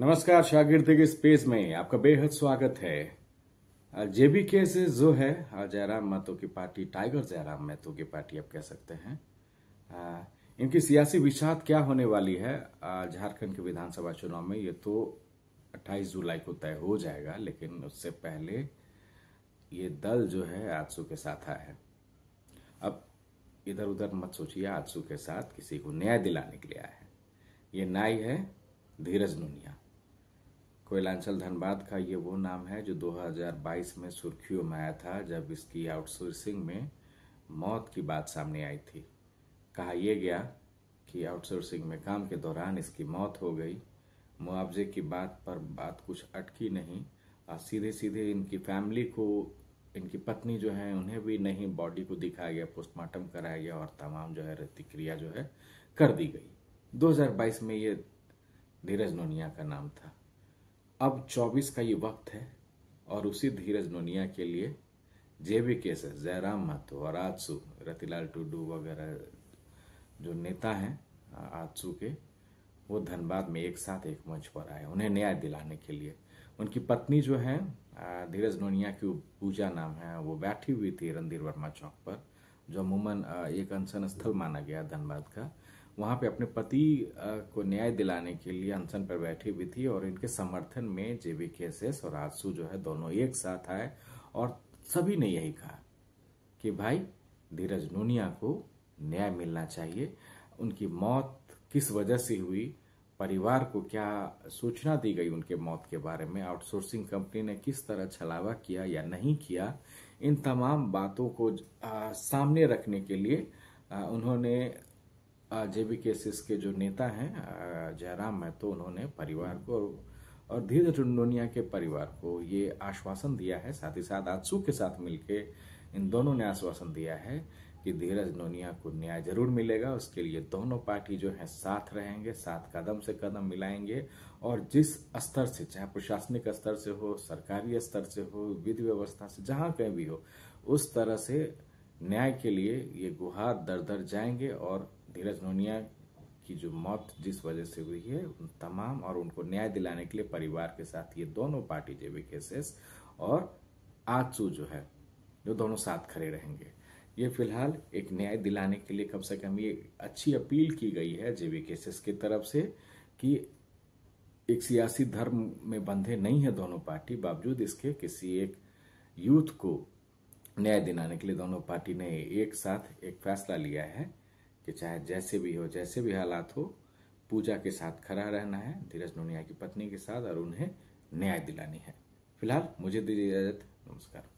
नमस्कार शागिर्द के स्पेस में आपका बेहद स्वागत है जेबी केसेस जो है जयराम महतो की पार्टी टाइगर जयराम महतो की पार्टी आप कह सकते हैं इनकी सियासी विषाद क्या होने वाली है झारखंड के विधानसभा चुनाव में ये तो 28 जुलाई को तय हो जाएगा लेकिन उससे पहले ये दल जो है आजसू के साथ आया है अब इधर उधर मत सोचिए आजसू के साथ किसी को न्याय दिलाने के लिए आया है ये न्याय है धीरज नुनिया कोयलांचल धनबाद का ये वो नाम है जो 2022 में सुर्खियों में आया था जब इसकी आउटसोर्सिंग में मौत की बात सामने आई थी कहा यह गया कि आउटसोर्सिंग में काम के दौरान इसकी मौत हो गई मुआवजे की बात पर बात कुछ अटकी नहीं और सीधे सीधे इनकी फैमिली को इनकी पत्नी जो है उन्हें भी नहीं बॉडी को दिखाया गया पोस्टमार्टम कराया गया और तमाम जो है प्रतिक्रिया जो है कर दी गई 2022 में ये धीरज नोनिया का नाम था अब 24 का ये वक्त है और उसी धीरज नोनिया के लिए जे भी के जयराम महतो और आजसू रतिलाल टुडू वगैरह जो नेता हैं आजसू के वो धनबाद में एक साथ एक मंच पर आए उन्हें न्याय दिलाने के लिए उनकी पत्नी जो है धीरज नोनिया की पूजा नाम है वो बैठी हुई थी रणधीर वर्मा चौक पर जो अमूमन एक अनशन स्थल माना गया धनबाद का वहाँ पे अपने पति को न्याय दिलाने के लिए अनशन पर बैठी हुई थी और इनके समर्थन में जेबी एस और आंसू जो है दोनों एक साथ आए और सभी ने यही कहा कि भाई धीरज नूनिया को न्याय मिलना चाहिए उनकी मौत किस वजह से हुई परिवार को क्या सूचना दी गई उनके मौत के बारे में आउटसोर्सिंग कंपनी ने किस तरह छलावा किया या नहीं किया इन तमाम बातों को आ, सामने रखने के लिए आ, उन्होंने जेबी केसेस के जो नेता हैं जयराम महतो उन्होंने परिवार को और धीरज टुंडोनिया के परिवार को ये आश्वासन दिया है साथ ही साथ आंसू के साथ मिलके इन दोनों ने आश्वासन दिया है कि धीरज नोनिया को न्याय जरूर मिलेगा उसके लिए दोनों पार्टी जो है साथ रहेंगे साथ कदम से कदम मिलाएंगे और जिस स्तर से चाहे प्रशासनिक स्तर से हो सरकारी स्तर से हो विधि व्यवस्था से जहाँ कहीं भी हो उस तरह से न्याय के लिए ये गुहार दर दर जाएंगे और धीरज नोनिया की जो मौत जिस वजह से हुई है उन तमाम और उनको न्याय दिलाने के लिए परिवार के साथ ये दोनों पार्टी जेबी केसेस और आजसू जो है जो दोनों साथ खड़े रहेंगे ये फिलहाल एक न्याय दिलाने के लिए कम से कम ये अच्छी अपील की गई है जेबी केसेस की तरफ से कि एक सियासी धर्म में बंधे नहीं है दोनों पार्टी बावजूद इसके किसी एक यूथ को न्याय दिलाने के लिए दोनों पार्टी ने एक साथ एक फैसला लिया है कि चाहे जैसे भी हो जैसे भी हालात हो पूजा के साथ खड़ा रहना है धीरज नोनिया की पत्नी के साथ और उन्हें न्याय दिलानी है फिलहाल मुझे दीजिए इजाजत नमस्कार